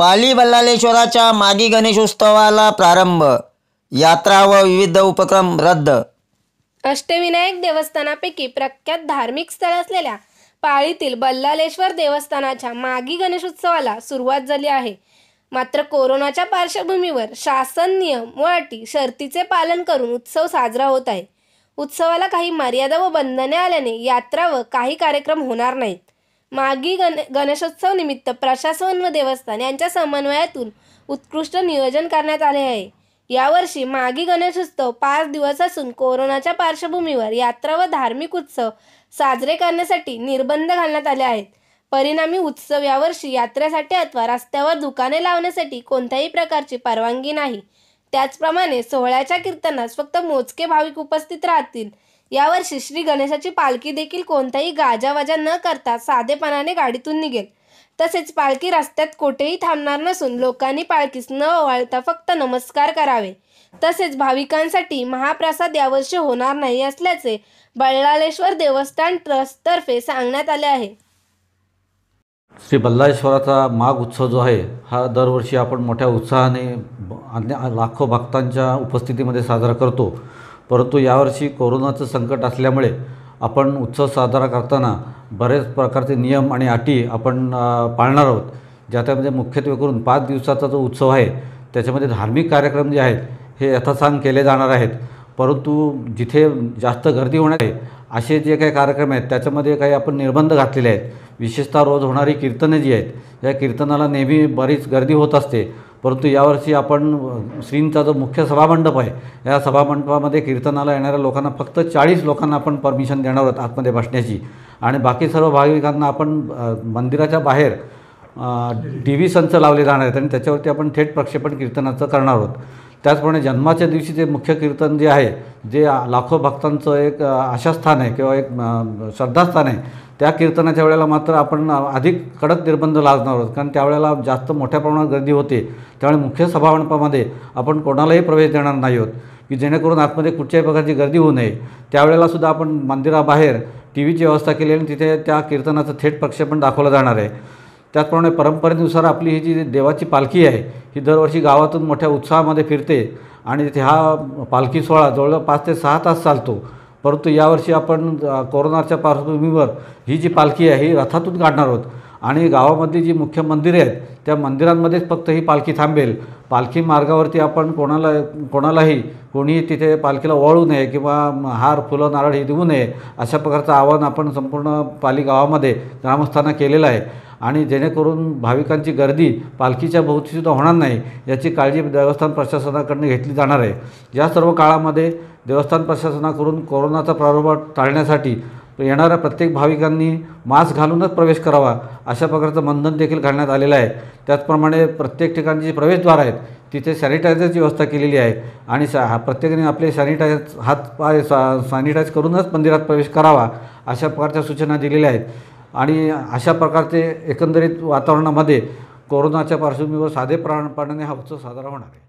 पाली बल्लालेश्वराच्या मागी गणेशोत्सवाला प्रारंभ यात्रा व विविध उपक्रम रद्द अष्टविनायक देवस्थानापैकी प्रख्यात धार्मिक स्थळ असलेल्या पाळीतील बल्लालेश्वर देवस्थानाच्या मागी गणेशोत्सवाला सुरुवात झाली आहे मात्र कोरोनाच्या पार्श्वभूमीवर शासन नियम व अटी शर्तीचे पालन करून उत्सव साजरा होत आहे उत्सवाला काही मर्यादा व बंधने आल्याने यात्रा व काही कार्यक्रम होणार नाहीत मागी गण गणेशोत्सव निमित्त प्रशासन व देवस्थान यांच्या समन्वयातून उत्कृष्ट नियोजन करण्यात आले आहे यावर्षी मागी गणेशोत्सव पाच दिवस असून कोरोनाच्या पार्श्वभूमीवर यात्रा व धार्मिक उत्सव साजरे करण्यासाठी निर्बंध घालण्यात आले आहेत परिणामी उत्सव यावर्षी यात्रेसाठी अथवा रस्त्यावर दुकाने लावण्यासाठी कोणत्याही प्रकारची परवानगी नाही त्याचप्रमाणे सोहळ्याच्या कीर्तनास फक्त मोजके भाविक उपस्थित राहतील यावर्षी श्री गणेशाची पालखी देखील कोणताही गाजावाजा न करता साधेपणाने गाडीतून निघेल तसेच पालखी रस्त्यात कुठेही थांबणार नसून लोकांनी पालखीस न ओवाळता फक्त नमस्कार करावे तसेच भाविकांसाठी महाप्रसाद यावर्षी होणार नाही असल्याचे बल्लाळेश्वर देवस्थान ट्रस्ट तर्फे सांगण्यात आले आहे श्री बल्लाळेश्वराचा माघ उत्सव जो आहे हा दरवर्षी आपण मोठ्या उत्साहाने लाखो भक्तांच्या उपस्थितीमध्ये साजरा करतो परंतु यावर्षी कोरोनाचं संकट असल्यामुळे आपण उत्सव साजरा करताना बरेच प्रकारचे नियम आणि अटी आपण पाळणार आहोत ज्या त्यामध्ये मुख्यत्वे करून पाच दिवसाचा जो उत्सव आहे त्याच्यामध्ये धार्मिक कार्यक्रम जे आहेत हे यथासांग केले जाणार आहेत परंतु जिथे जास्त गर्दी होणार आहे असे जे काही कार्यक्रम आहेत त्याच्यामध्ये काही आपण निर्बंध घातलेले आहेत विशेषतः रोज होणारी कीर्तनं जी आहेत या कीर्तनाला नेहमी बरीच गर्दी होत असते परंतु यावर्षी आपण श्रींचा जो मुख्य सभामंडप आहे या सभामंडपामध्ये कीर्तनाला येणाऱ्या लोकांना फक्त चाळीस लोकांना आपण परमिशन देणार आहोत आतमध्ये बसण्याची आणि बाकी सर्व भाविकांना आपण मंदिराच्या बाहेर टी व्ही संच लावले जाणार आहेत आणि त्याच्यावरती आपण थेट प्रक्षेपण कीर्तनाचं करणार आहोत त्याचप्रमाणे जन्माच्या दिवशी जे मुख्य कीर्तन जे आहे जे लाखो भक्तांचं एक आशास्थान आहे किंवा एक श्रद्धास्थान आहे त्या कीर्तनाच्या वेळेला मात्र आपण अधिक कडक निर्बंध लाजणार आहोत कारण त्यावेळेला जास्त मोठ्या प्रमाणात गर्दी होते त्यामुळे मुख्य सभामंडपामध्ये आपण कोणालाही प्रवेश देणार नाही आहोत की जेणेकरून आतमध्ये कुठच्याही प्रकारची गर्दी होऊ नये त्यावेळेलासुद्धा सुद्धा आपण मंदिराबाहेर टी व्हीची व्यवस्था केली आणि तिथे त्या कीर्तनाचं थेट प्रक्षेपण दाखवलं जाणार आहे त्याचप्रमाणे परंपरेनुसार आपली ही जी देवाची पालखी आहे ही दरवर्षी गावातून मोठ्या उत्साहामध्ये फिरते आणि हा पालखी सोहळा जवळजवळ पाच ते सहा तास चालतो परंतु यावर्षी आपण कोरोनाच्या पार्श्वभूमीवर ही जी पालखी आहे ही रथातून काढणार आहोत आणि गावामधली जी मुख्य मंदिरे आहेत त्या मंदिरांमध्येच फक्त ही पालखी थांबेल पालखी मार्गावरती आपण कोणाला कोणालाही कोणीही तिथे पालखीला वळू नये किंवा हार फुलं नारळ हे देऊ नये अशा प्रकारचं आवाहन आपण संपूर्ण पाली गावामध्ये ग्रामस्थांना केलेलं आहे आणि जेणेकरून भाविकांची गर्दी पालखीच्या भोवतीसुद्धा होणार नाही याची काळजी देवस्थान प्रशासनाकडून घेतली जाणार आहे या सर्व काळामध्ये देवस्थान प्रशासनाकडून कोरोनाचा प्रादुर्भाव टाळण्यासाठी येणाऱ्या प्रत्येक भाविकांनी मास्क घालूनच प्रवेश करावा अशा प्रकारचं बंधन देखील घालण्यात आलेलं आहे त्याचप्रमाणे प्रत्येक ठिकाणची जी प्रवेशद्वार आहेत तिथे सॅनिटायझरची व्यवस्था केलेली आहे आणि सा प्रत्येकाने आपले सॅनिटायझ हात पाय सॅनिटाईज करूनच मंदिरात प्रवेश करावा अशा प्रकारच्या सूचना दिलेल्या आहेत आणि अशा प्रकारचे एकंदरीत वातावरणामध्ये कोरोनाच्या पार्श्वभूमीवर साधे प्राणपणाने हा उत्सव साजरा होणार आहे